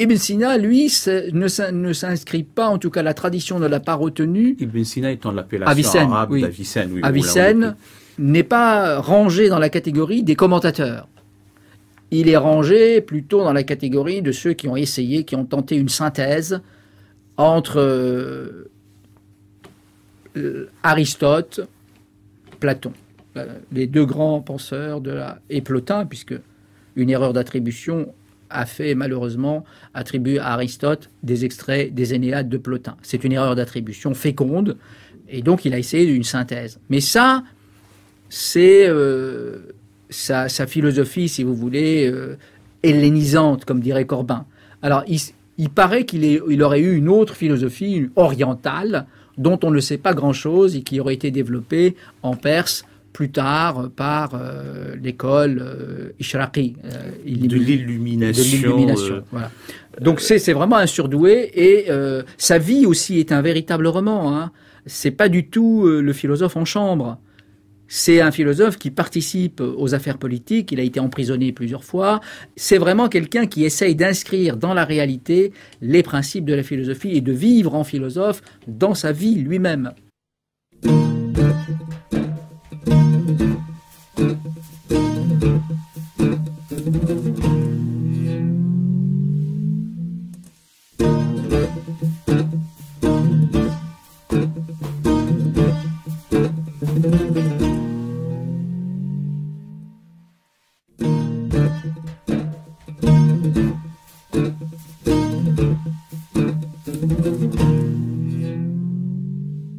Ibn Sina, lui, ne s'inscrit pas, en tout cas la tradition ne l'a pas retenu. Ibn Sina étant l'appellation arabe d'Avicenne. Avicenne n'est pas rangé dans la catégorie des commentateurs. Il est rangé plutôt dans la catégorie de ceux qui ont essayé, qui ont tenté une synthèse entre euh, Aristote, Platon, euh, les deux grands penseurs de la, et Plotin, puisque une erreur d'attribution a fait malheureusement attribuer à Aristote des extraits des Énéades de Plotin. C'est une erreur d'attribution féconde, et donc il a essayé une synthèse. Mais ça, c'est euh, sa, philosophie, si vous voulez, euh, hellénisante, comme dirait Corbin. Alors, il, paraît qu'il aurait eu une autre philosophie orientale dont on ne sait pas grand-chose et qui aurait été développée en Perse plus tard par euh, l'école euh, Ishraqi. Euh, de l'illumination. Donc c'est vraiment un surdoué et sa vie aussi est un véritable roman. Hein. C'est pas du tout le philosophe en chambre. C'est un philosophe qui participe aux affaires politiques, il a été emprisonné plusieurs fois. C'est vraiment quelqu'un qui essaye d'inscrire dans la réalité les principes de la philosophie et de vivre en philosophe dans sa vie lui-même.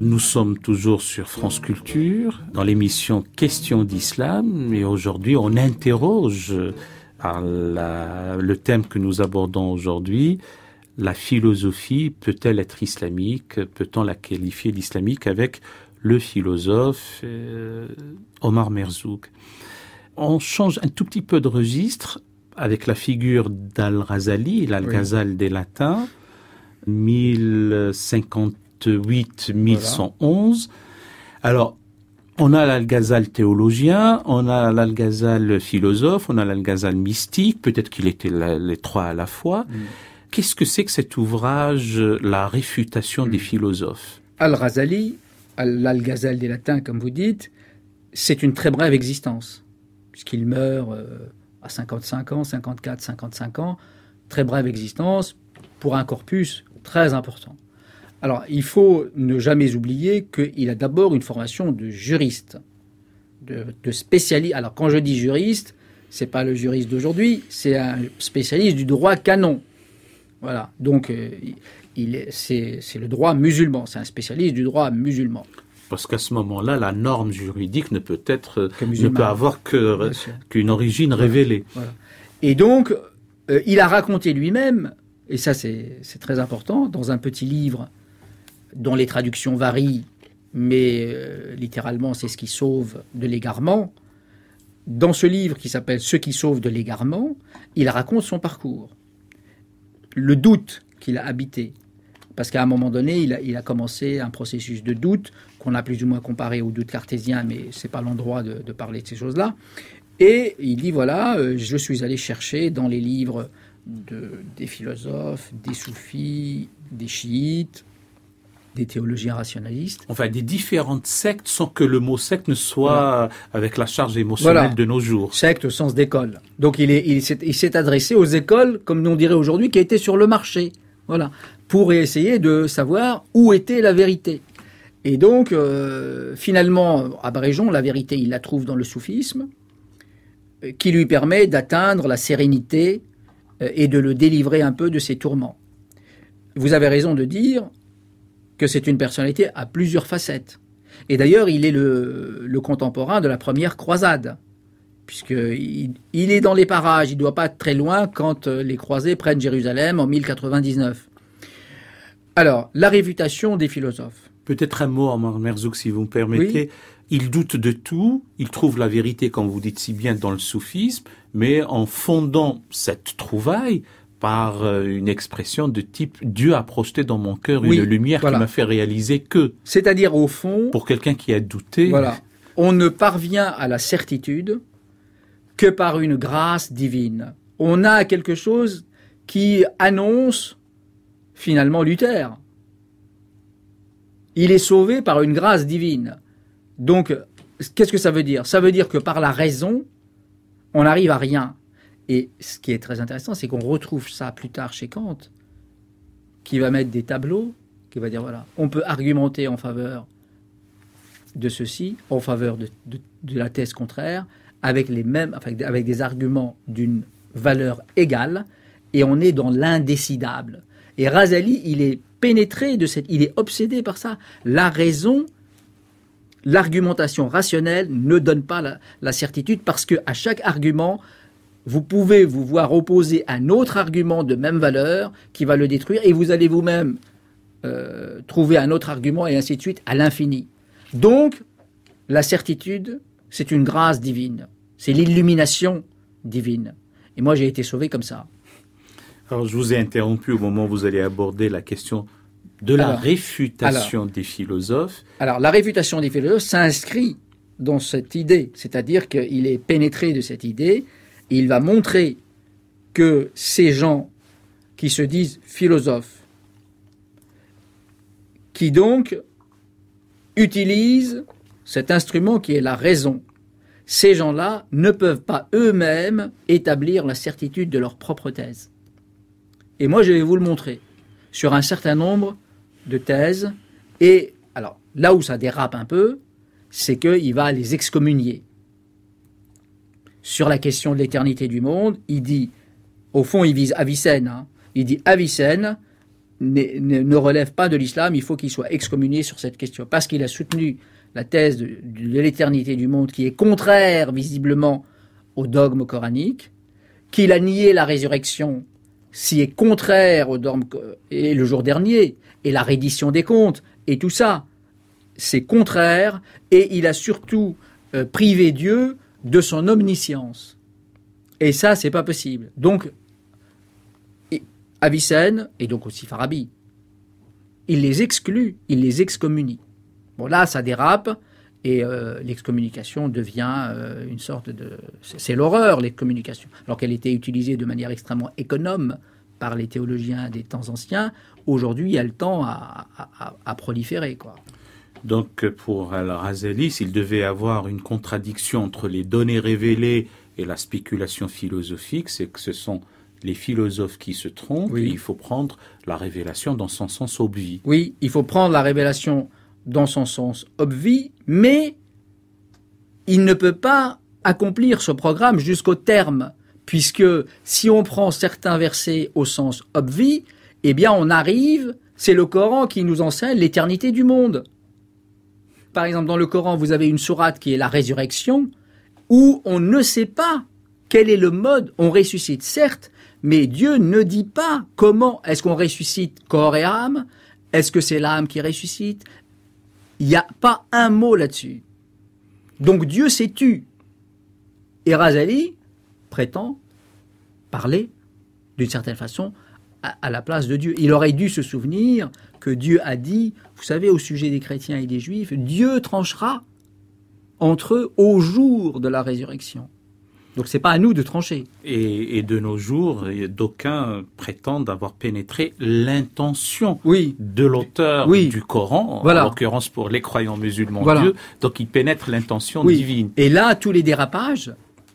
Nous sommes toujours sur France Culture, dans l'émission Question d'Islam, et aujourd'hui on interroge par le thème que nous abordons aujourd'hui, la philosophie peut-elle être islamique Peut-on la qualifier d'islamique avec le philosophe euh, Omar Merzouk On change un tout petit peu de registre avec la figure d'Al-Razali, l'Al-Ghazal des Latins, 1058-1111. Voilà. Alors, on a l'Al-Ghazal théologien, on a l'Al-Ghazal philosophe, on a l'Al-Ghazal mystique, peut-être qu'il était les trois à la fois. Mm. Qu'est-ce que c'est que cet ouvrage, la réfutation des mm. philosophes Al-Razali, l'Al-Ghazal des Latins, comme vous dites, c'est une très brève existence, puisqu'il meurt euh, à 55 ans, 54, 55 ans, très brève existence pour un corpus très important. Alors, il faut ne jamais oublier qu'il a d'abord une formation de juriste, de, spécialiste. Alors, quand je dis juriste, ce n'est pas le juriste d'aujourd'hui, c'est un spécialiste du droit canon. Voilà. Donc, euh, c'est le droit musulman. C'est un spécialiste du droit musulman. Parce qu'à ce moment-là, la norme juridique ne peut être, ne peut avoir euh, qu'une origine révélée. Et donc, euh, il a raconté lui-même, et ça c'est très important, dans un petit livre dont les traductions varient, mais euh, littéralement c'est ce qui sauve de l'égarement, dans ce livre qui s'appelle Ce qui sauve de l'égarement, il raconte son parcours, le doute qu'il a habité. Parce qu'à un moment donné, il a, commencé un processus de doute qu'on a plus ou moins comparé au doute cartésien, mais ce n'est pas l'endroit de, parler de ces choses-là. Et il dit, voilà, euh, je suis allé chercher dans les livres de, des philosophes, des soufis, des chiites, des théologiens rationalistes. Enfin, des différentes sectes sans que le mot secte ne soit avec la charge émotionnelle de nos jours. Secte au sens d'école. Donc il s'est adressé aux écoles, comme on dirait aujourd'hui, qui étaient sur le marché. Voilà. Pour essayer de savoir où était la vérité. Et donc, euh, finalement, à Bréjon, la vérité, il la trouve dans le soufisme, euh, qui lui permet d'atteindre la sérénité euh, et de le délivrer un peu de ses tourments. Vous avez raison de dire, que c'est une personnalité à plusieurs facettes. Et d'ailleurs, il est le, contemporain de la première croisade, puisqu'il est dans les parages, il ne doit pas être très loin quand euh, les croisés prennent Jérusalem en 1099. Alors, la réfutation des philosophes. Peut-être un mot, Amar Merzouk, si vous me permettez. Il doute de tout, il trouve la vérité, comme vous dites si bien, dans le soufisme, mais en fondant cette trouvaille, par euh, une expression de type Dieu a projeté dans mon cœur une lumière qui m'a fait réaliser que. C'est-à-dire au fond. Pour quelqu'un qui a douté. Voilà. On ne parvient à la certitude que par une grâce divine. On a quelque chose qui annonce finalement Luther. Il est sauvé par une grâce divine. Donc, qu'est-ce que ça veut dire Ça veut dire que par la raison, on n'arrive à rien. Et ce qui est très intéressant, c'est qu'on retrouve ça plus tard chez Kant, qui va mettre des tableaux, qui va dire voilà, on peut argumenter en faveur de ceci, en faveur de, la thèse contraire, avec les mêmes, avec, des arguments d'une valeur égale, et on est dans l'indécidable. Et Razali, il est pénétré de cette, il est obsédé par ça. La raison, l'argumentation rationnelle ne donne pas la, certitude parce qu'à chaque argument, vous pouvez vous voir opposer un autre argument de même valeur qui va le détruire et vous allez vous-même euh, trouver un autre argument et ainsi de suite à l'infini. Donc, la certitude, c'est une grâce divine, c'est l'illumination divine. Et moi, j'ai été sauvé comme ça. Alors, je vous ai interrompu au moment où vous allez aborder la question de la réfutation des philosophes. Alors, la réfutation des philosophes s'inscrit dans cette idée, c'est-à-dire qu'il est pénétré de cette idée il va montrer que ces gens qui se disent philosophes, qui donc utilisent cet instrument qui est la raison, ces gens-là ne peuvent pas eux-mêmes établir la certitude de leur propre thèse. Et moi, je vais vous le montrer sur un certain nombre de thèses. Et alors, là où ça dérape un peu, c'est qu'il va les excommunier sur la question de l'éternité du monde, il dit, au fond, il vise Avicenne. Hein. il dit Avicenne ne, relève pas de l'islam, il faut qu'il soit excommunié sur cette question, parce qu'il a soutenu la thèse de, l'éternité du monde qui est contraire visiblement au dogme coranique, qu'il a nié la résurrection si est contraire au dogme et le jour dernier et la reddition des comptes et tout ça, c'est contraire et il a surtout euh, privé Dieu de son omniscience. Et ça, c'est pas possible. Donc, Avicenne et donc aussi Farabi, il les exclut, il les excommunie. Bon, là, ça dérape. Et euh, l'excommunication devient euh, une sorte de... C'est l'horreur, l'excommunication. Alors qu'elle était utilisée de manière extrêmement économe par les théologiens des temps anciens, aujourd'hui, elle tend à, à, à proliférer. Quoi. Donc pour Al-Razalis, il devait avoir une contradiction entre les données révélées et la spéculation philosophique, c'est que ce sont les philosophes qui se trompent, et il faut prendre la révélation dans son sens obvi. Oui, il faut prendre la révélation dans son sens obvi, mais il ne peut pas accomplir ce programme jusqu'au terme, puisque si on prend certains versets au sens obvi, eh bien on arrive, c'est le Coran qui nous enseigne l'éternité du monde. Par exemple, dans le Coran, vous avez une sourate qui est la résurrection, où on ne sait pas quel est le mode, on ressuscite certes, mais Dieu ne dit pas comment est-ce qu'on ressuscite corps et âme, est-ce que c'est l'âme qui ressuscite Il n'y a pas un mot là-dessus. Donc Dieu s'est tu. Et Razali prétend parler, d'une certaine façon, à, la place de Dieu. Il aurait dû se souvenir que Dieu a dit, vous savez, au sujet des chrétiens et des juifs, Dieu tranchera entre eux au jour de la résurrection. Donc ce n'est pas à nous de trancher. Et, de nos jours, d'aucuns prétendent avoir pénétré l'intention oui. de l'auteur du Coran, voilà. en l'occurrence pour les croyants musulmans Dieu, donc ils pénètrent l'intention divine. Et là, tous les dérapages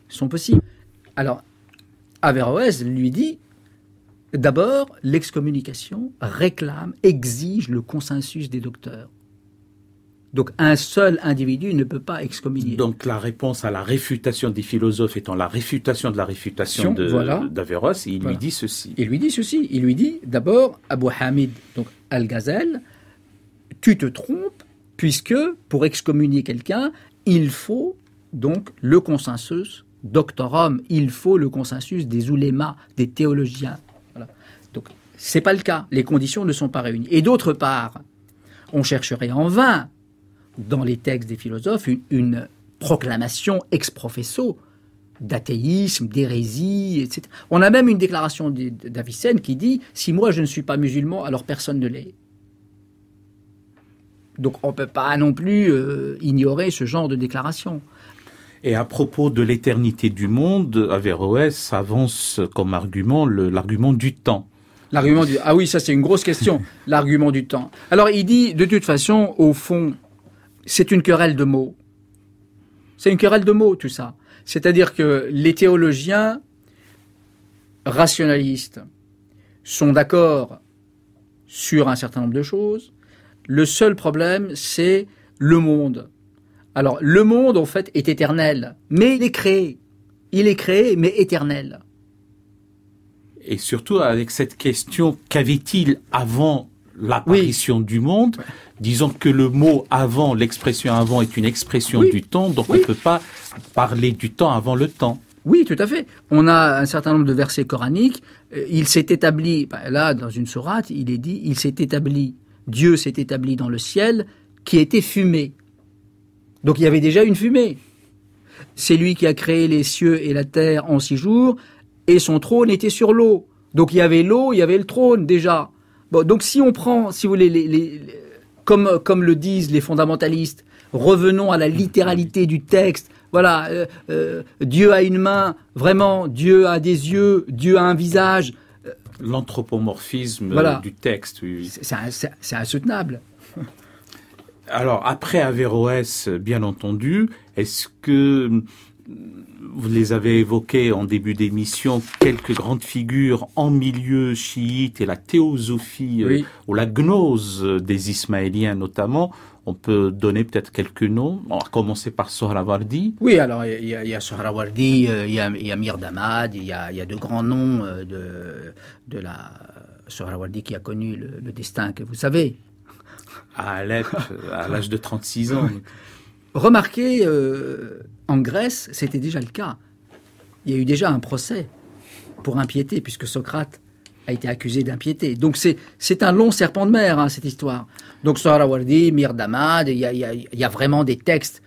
sont possibles. Alors, Averroès lui dit, D'abord, l'excommunication réclame, exige le consensus des docteurs. Donc un seul individu ne peut pas excommunier. Donc la réponse à la réfutation des philosophes étant la réfutation de la réfutation de voilà. il lui dit ceci. Il lui dit ceci. Il lui dit d'abord, Abu Hamid, donc Al-Ghazal, tu te trompes puisque pour excommunier quelqu'un, il faut donc le consensus doctorum, il faut le consensus des oulémas, des théologiens, c'est pas le cas. Les conditions ne sont pas réunies. Et d'autre part, on chercherait en vain, dans les textes des philosophes, une, proclamation ex professo d'athéisme, d'hérésie, etc. On a même une déclaration d'Avicenne qui dit Si moi je ne suis pas musulman, alors personne ne l'est. Donc on ne peut pas non plus euh, ignorer ce genre de déclaration. Et à propos de l'éternité du monde, Averroès avance comme argument l'argument du temps. L'argument du ah oui ça c'est une grosse question. L'argument du temps. Alors il dit de toute façon au fond c'est une querelle de mots. C'est une querelle de mots tout ça. C'est-à-dire que les théologiens rationalistes sont d'accord sur un certain nombre de choses. Le seul problème c'est le monde. Alors le monde en fait est éternel, mais il est créé. Il est créé mais éternel et surtout avec cette question qu'avait-il avant l'apparition du monde. Disons que le mot avant, l'expression avant est une expression du temps, donc on ne peut pas parler du temps avant le temps. Oui, tout à fait. On a un certain nombre de versets coraniques. Euh, il s'est établi, ben là, dans une sourate, il est dit, il s'est établi, Dieu s'est établi dans le ciel qui était fumé. Donc il y avait déjà une fumée. C'est lui qui a créé les cieux et la terre en six jours et son trône était sur l'eau. Donc il y avait l'eau, il y avait le trône déjà. Bon, donc si on prend, si vous voulez, les, comme, comme le disent les fondamentalistes, revenons à la littéralité du texte. Voilà, euh, euh, Dieu a une main, vraiment, Dieu a des yeux, Dieu a un visage. L'anthropomorphisme euh, du texte, oui. C'est insoutenable. Alors, après Averroès, bien entendu, est-ce que vous les avez évoqués en début d'émission, quelques grandes figures en milieu chiite et la théosophie euh, ou la gnose des Ismaéliens notamment. On peut donner peut-être quelques noms, on va commencer par Sohrawardi. Oui, alors il y a, Sohrawardi, euh, il y a, Mir Damad, il y a, de grands noms euh, de, de la Sohrawardi qui a connu le, destin que vous savez. À Alep, à l'âge de 36 ans. Remarquez... En Grèce, c'était déjà le cas. Il y a eu déjà un procès pour impiété, puisque Socrate a été accusé d'impiété. Donc c'est un long serpent de mer, hein, cette histoire. Donc Sohrawardi, Mir Damad, il y, y a, vraiment des textes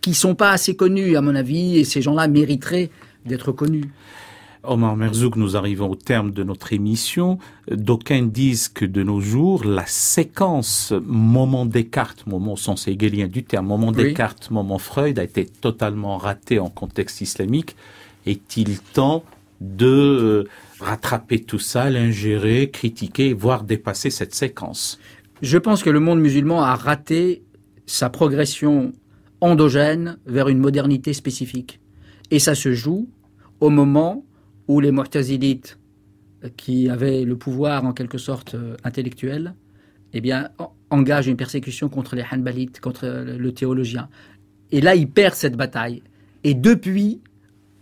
qui ne sont pas assez connus, à mon avis, et ces gens-là mériteraient d'être connus. Omar Merzouk, nous arrivons au terme de notre émission. D'aucuns disent que de nos jours, la séquence moment Descartes, moment au sens hegelien du terme, moment Descartes, moment Freud a été totalement ratée en contexte islamique. Est-il temps de euh, rattraper tout ça, l'ingérer, critiquer, voire dépasser cette séquence Je pense que le monde musulman a raté sa progression endogène vers une modernité spécifique. Et ça se joue au moment ou les Mu'tazilites euh, qui avaient le pouvoir en quelque sorte euh, intellectuel, eh bien, engagent une persécution contre les Hanbalites, contre le théologien. Et là, il perd cette bataille. Et depuis,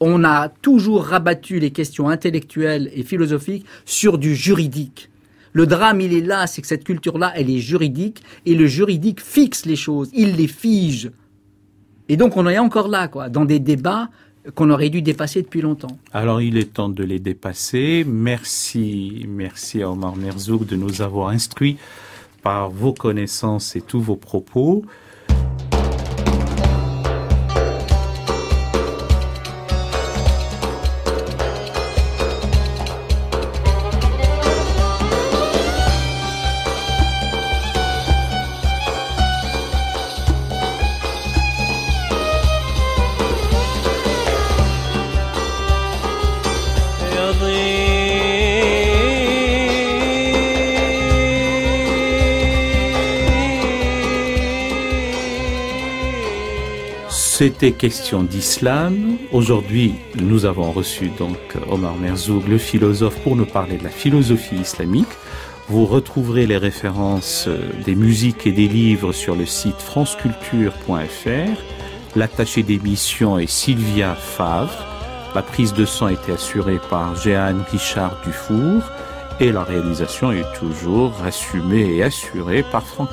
on a toujours rabattu les questions intellectuelles et philosophiques sur du juridique. Le drame, il est là, c'est que cette culture-là, elle est juridique, et le juridique fixe les choses, il les fige. Et donc on est encore là, quoi, dans des débats qu'on aurait dû dépasser depuis longtemps. Alors il est temps de les dépasser. Merci, merci à Omar Merzouk de nous avoir instruits par vos connaissances et tous vos propos. c'était question d'islam. Aujourd'hui, nous avons reçu donc Omar Merzoug, le philosophe, pour nous parler de la philosophie islamique. Vous retrouverez les références des musiques et des livres sur le site franceculture.fr. L'attaché d'émission est Sylvia Favre. La prise de sang était assurée par Jeanne Guichard Dufour et la réalisation est toujours assumée et assurée par Franck